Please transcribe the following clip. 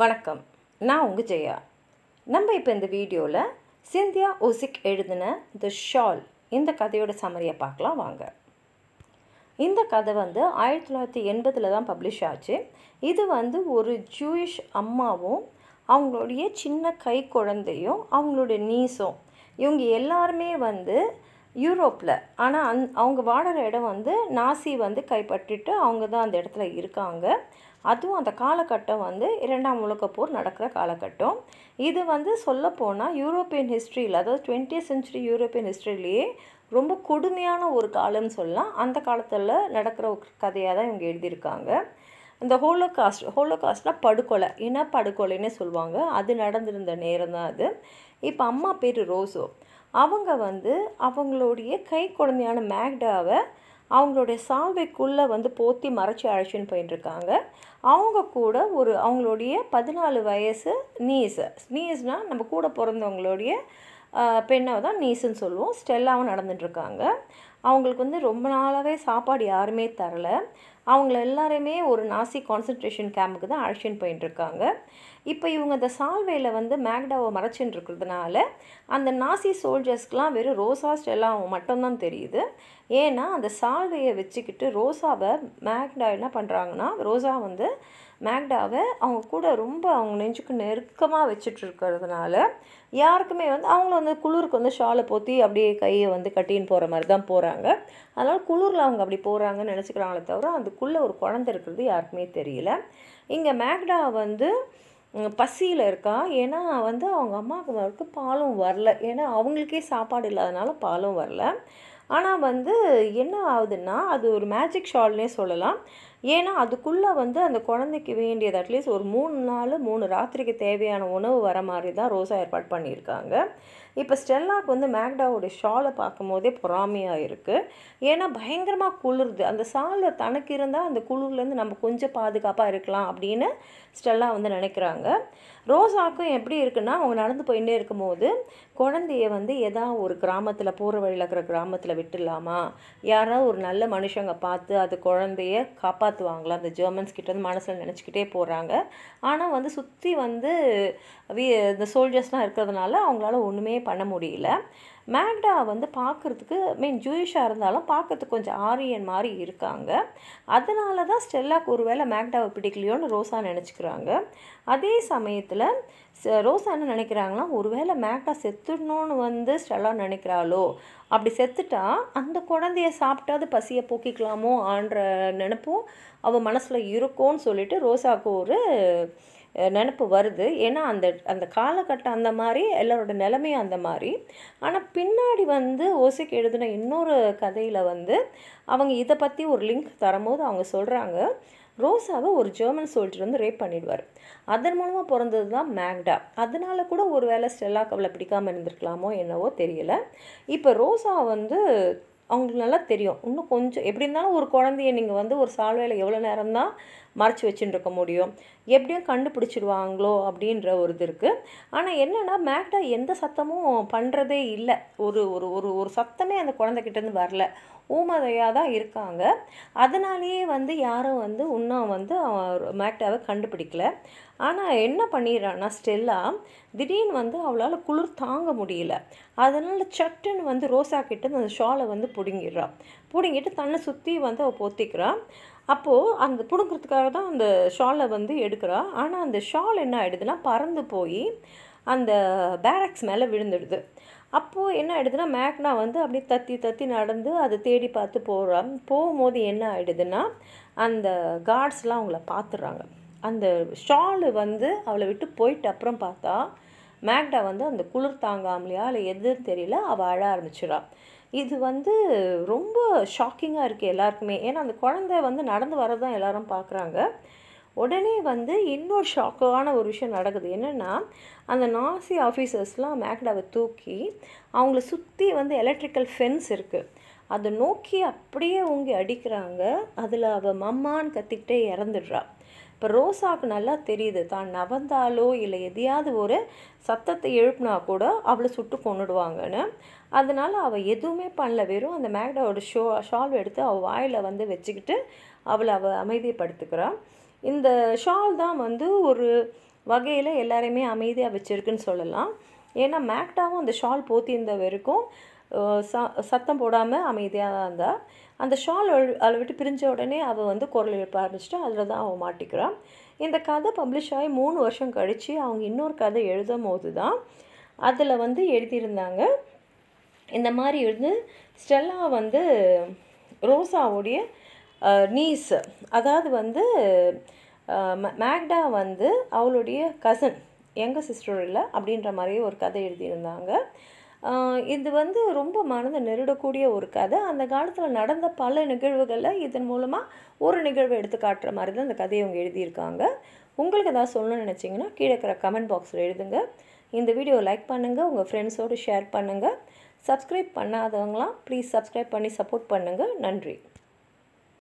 வணக்கம் நான் உங்கள் ஜெயா நம்ம இப்போ இந்த வீடியோவில் சிந்தியா ஒசிக் எழுதின த ஷால் இந்த கதையோட சமரியை பார்க்கலாம் வாங்க இந்த கதை வந்து ஆயிரத்தி தொள்ளாயிரத்தி எண்பதில் தான் பப்ளிஷ் ஆச்சு இது வந்து ஒரு ஜூயிஷ் அம்மாவும் அவங்களுடைய சின்ன கை குழந்தையும் அவங்களுடைய நீஸும் இவங்க எல்லாருமே வந்து யூரோப்பில் ஆனால் அந் அவங்க வாடுற இடம் வந்து நாசி வந்து கைப்பற்றிட்டு அவங்க தான் அந்த இடத்துல இருக்காங்க அதுவும் அந்த காலகட்டம் வந்து இரண்டாம் உலக போர் நடக்கிற காலகட்டம் இது வந்து சொல்லப்போனால் யூரோப்பியன் ஹிஸ்ட்ரியில் அதாவது டுவெண்ட்டி சென்ச்சுரி யூரோப்பியன் ஹிஸ்ட்ரியிலேயே ரொம்ப கொடுமையான ஒரு காலம்னு சொல்லலாம் அந்த காலத்தில் நடக்கிற கதையாக தான் இவங்க எழுதியிருக்காங்க இந்த ஹோலோகாஸ்ட் ஹோலோகாஸ்ட்னா படுகொலை இனப்படுகொலைன்னு சொல்லுவாங்க அது நடந்திருந்த நேரம் தான் அது இப்போ அம்மா பேர் ரோசோ அவங்க வந்து அவங்களுடைய கை குழந்தையான மேக்டாவை அவங்களுடைய சால்வைக்குள்ளே வந்து போற்றி மறைச்சி அழைச்சின்னு போயிட்டுருக்காங்க அவங்க கூட ஒரு அவங்களுடைய பதினாலு வயசு நீஸ் நீஸ்னால் நம்ம கூட பிறந்தவங்களுடைய பெண்ணை தான் நீசுன்னு சொல்லுவோம் ஸ்டெல்லாவும் நடந்துட்டுருக்காங்க அவங்களுக்கு வந்து ரொம்ப நாளாகவே சாப்பாடு யாருமே தரல அவங்கள எல்லாருமே ஒரு நாசி கான்சன்ட்ரேஷன் கேம்புக்கு தான் அழைச்சின்னு இருக்காங்க இப்போ இவங்க அந்த சால்வையில் வந்து மேக்டாவை மறைச்சின்னு இருக்கிறதுனால அந்த நாசி சோல்ஜர்ஸ்க்கெலாம் வெறும் ரோசா ஸ்டெல்லாம் மட்டும்தான் தெரியுது ஏன்னா அந்த சால்வையை வச்சுக்கிட்டு ரோசாவை மேக்டா என்ன பண்ணுறாங்கன்னா ரோசா வந்து மேக்டாவை அவங்க கூட ரொம்ப அவங்க நெஞ்சுக்கு நெருக்கமாக வச்சுட்டு இருக்கிறதுனால யாருக்குமே வந்து அவங்கள வந்து குளிருக்கு வந்து ஷாலை போற்றி அப்படியே கையை வந்து கட்டின்னு போகிற மாதிரி தான் போகிறாங்க அதனால் குளிரில் அவங்க அப்படி போகிறாங்கன்னு நினச்சிக்கிறாங்களே தவிர அதுக்குள்ளே ஒரு குழந்தை இருக்கிறது யாருக்குமே தெரியல இங்கே மேக்டா வந்து பசியில் இருக்கா ஏன்னா வந்து அவங்க அம்மாவுக்கு பாலும் வரல ஏன்னா அவங்களுக்கே சாப்பாடு இல்லாதனால பாலும் வரல ஆனால் வந்து என்ன ஆகுதுன்னா அது ஒரு மேஜிக் ஷால்னே சொல்லலாம் ஏன்னா அதுக்குள்ளே வந்து அந்த குழந்தைக்கு வேண்டியது அட்லீஸ்ட் ஒரு மூணு நாள் மூணு ராத்திரிக்கு தேவையான உணவு வர மாதிரி தான் ரோசா ஏற்பாடு பண்ணியிருக்காங்க இப்போ ஸ்டெல்லாக்கு வந்து மேக்டாவோடைய ஷாலை பார்க்கும்போதே பொறாமையாக இருக்குது ஏன்னா பயங்கரமாக குளிருது அந்த சாலில் தனக்கு இருந்தால் அந்த குளிர்லேருந்து நம்ம கொஞ்சம் பாதுகாப்பாக இருக்கலாம் அப்படின்னு ஸ்டெல்லா வந்து நினைக்கிறாங்க ரோசாக்கும் எப்படி இருக்குன்னா அவங்க நடந்து போயிட்டே இருக்கும்போது குழந்தைய வந்து எதா ஒரு கிராமத்தில் போகிற வழியில் இருக்கிற கிராமத்தில் விட்டுடலாமா யாராவது ஒரு நல்ல மனுஷங்க பார்த்து அது குழந்தைய காப்பாற்ற காப்பாற்றுவாங்களா அந்த ஜெர்மன்ஸ் கிட்ட வந்து மனசில் நினச்சிக்கிட்டே போகிறாங்க ஆனால் வந்து சுற்றி வந்து வி இந்த சோல்ஜர்ஸ்லாம் இருக்கிறதுனால அவங்களால ஒன்றுமே பண்ண முடியல மேக்டா வந்து பார்க்குறதுக்கு மீன் ஜூயிஷாக இருந்தாலும் பார்க்குறதுக்கு கொஞ்சம் ஆரியன் மாதிரி இருக்காங்க அதனால தான் ஸ்டெல்லாக்கு ஒருவேளை மேக்டாவை பிடிக்கலையோன்னு ரோசா நினச்சிக்கிறாங்க அதே சமயத்தில் ரோசா என்ன நினைக்கிறாங்களா ஒருவேளை மேக்டா செத்துடணும்னு வந்து ஸ்டெல்லா நினைக்கிறாளோ அப்படி செத்துட்டா அந்த குழந்தைய சாப்பிட்டாது பசியை போக்கிக்கலாமோ ஆன்ற நினப்பும் அவள் மனசில் இருக்கும்னு சொல்லிட்டு ரோசாவுக்கு ஒரு நினப்பு வருது ஏன்னா அந்த அந்த காலகட்டம் அந்த மாதிரி எல்லாரோட நிலைமையும் அந்த மாதிரி ஆனால் பின்னாடி வந்து ஓசைக்கு எழுதின இன்னொரு கதையில் வந்து அவங்க இதை பற்றி ஒரு லிங்க் தரும்போது அவங்க சொல்கிறாங்க ரோசாவை ஒரு ஜெர்மன் சோல்ஜர் வந்து ரேப் பண்ணிடுவார் அதன் மூலமாக பிறந்தது தான் மேக்டா அதனால கூட ஒரு வேளை ஸ்டெல்லா கவலை பிடிக்காமல் இருந்திருக்கலாமோ என்னவோ தெரியல இப்போ ரோசா வந்து அவங்களுக்கு நல்லா தெரியும் இன்னும் கொஞ்சம் எப்படி இருந்தாலும் ஒரு குழந்தைய நீங்கள் வந்து ஒரு சால்வையில் எவ்வளோ நேரம் தான் மறைச்சி வச்சுட்டு இருக்க முடியும் எப்படியும் கண்டுபிடிச்சிடுவாங்களோ அப்படின்ற ஒரு இது இருக்குது ஆனால் என்னென்னா மேக்டா எந்த சத்தமும் பண்ணுறதே இல்லை ஒரு ஒரு ஒரு ஒரு சத்தமே அந்த குழந்தைகிட்டேருந்து வரல ஊமதையாக தான் இருக்காங்க அதனாலேயே வந்து யாரும் வந்து இன்னும் வந்து மேக்டாவை கண்டுபிடிக்கல ஆனால் என்ன பண்ணிடுறான்னா ஸ்டெல்லா திடீர்னு வந்து அவளால் குளிர் தாங்க முடியல அதனால் சட்டுன்னு வந்து ரோசா கிட்ட அந்த ஷாலை வந்து பிடுங்கிடுறான் பிடுங்கிட்டு தன்னை சுற்றி வந்து அவள் பொத்திக்கிறான் அப்போது அந்த பிடுங்கிறதுக்காக தான் அந்த ஷாலை வந்து எடுக்கிறான் ஆனால் அந்த ஷால் என்ன ஆகிடுதுன்னா பறந்து போய் அந்த பேரக்ஸ் மேலே விழுந்துடுது அப்போது என்ன ஆகிடுதுன்னா மேக்னா வந்து அப்படியே தத்தி தத்தி நடந்து அதை தேடி பார்த்து போகிறான் போகும்போது என்ன ஆகிடுதுன்னா அந்த கார்ட்ஸ்லாம் அவங்கள பார்த்துடுறாங்க அந்த ஷாலு வந்து அவளை விட்டு போயிட்டு அப்புறம் பார்த்தா மேக்டா வந்து அந்த குளிர் தாங்காமலையா இல்லை எதுன்னு தெரியல அவள் அழ ஆரம்பிச்சிடான் இது வந்து ரொம்ப ஷாக்கிங்காக இருக்குது எல்லாருக்குமே ஏன்னா அந்த குழந்தை வந்து நடந்து வரதான் எல்லாரும் பார்க்குறாங்க உடனே வந்து இன்னொரு ஷாக்கான ஒரு விஷயம் நடக்குது என்னென்னா அந்த நாசி ஆஃபீஸர்ஸ்லாம் மேக்டாவை தூக்கி அவங்கள சுற்றி வந்து எலக்ட்ரிக்கல் ஃபென்ஸ் இருக்குது அதை நோக்கி அப்படியே ஓங்கி அடிக்கிறாங்க அதில் அவள் மம்மான்னு கத்திக்கிட்டே இறந்துடுறா இப்போ ரோசாவுக்கு நல்லா தெரியுது தான் நவந்தாலோ இல்லை எதையாவது ஒரு சத்தத்தை எழுப்புனா கூட அவளை சுட்டு கொண்டுடுவாங்கன்னு அதனால் அவள் எதுவுமே பண்ணல வெறும் அந்த மேக்டாவோட ஷோ ஷால் எடுத்து அவள் வாயில் வந்து வச்சுக்கிட்டு அவளை அவள் அமைதியைப்படுத்துக்கிறான் இந்த ஷால் தான் வந்து ஒரு வகையில் எல்லாரையுமே அமைதியாக வச்சுருக்குன்னு சொல்லலாம் ஏன்னா மேக்டாவும் அந்த ஷால் போத்தியிருந்த வரைக்கும் ச சத்தம் போடாமல் அமைதியாக இருந்தால் அந்த ஷால் அதை விட்டு பிரிஞ்ச உடனே அவள் வந்து குரல் எழுப்ப ஆரம்பிச்சிட்டு அதில் தான் அவள் மாட்டிக்கிறான் இந்த கதை பப்ளிஷ் ஆகி மூணு வருஷம் கழித்து அவங்க இன்னொரு கதை எழுதும் போது தான் அதில் வந்து எழுதியிருந்தாங்க இந்த மாதிரி இருந்து ஸ்டெல்லா வந்து ரோசாவுடைய நீஸ் அதாவது வந்து மேக்டா வந்து அவளுடைய கசன் எங்கள் சிஸ்டர் இல்லை அப்படின்ற மாதிரியே ஒரு கதை எழுதியிருந்தாங்க இது வந்து ரொம்ப மனதை நெருடக்கூடிய ஒரு கதை அந்த காலத்தில் நடந்த பல நிகழ்வுகளில் இதன் மூலமாக ஒரு நிகழ்வை எடுத்து காட்டுற மாதிரி தான் அந்த கதையை அவங்க எழுதியிருக்காங்க உங்களுக்கு ஏதாவது சொல்லணும்னு நினச்சிங்கன்னா கீழே இருக்கிற கமெண்ட் பாக்ஸில் எழுதுங்க இந்த வீடியோ லைக் பண்ணுங்கள் உங்கள் ஃப்ரெண்ட்ஸோடு ஷேர் பண்ணுங்கள் சப்ஸ்கிரைப் பண்ணாதவங்களாம் ப்ளீஸ் சப்ஸ்கிரைப் பண்ணி சப்போர்ட் பண்ணுங்கள் நன்றி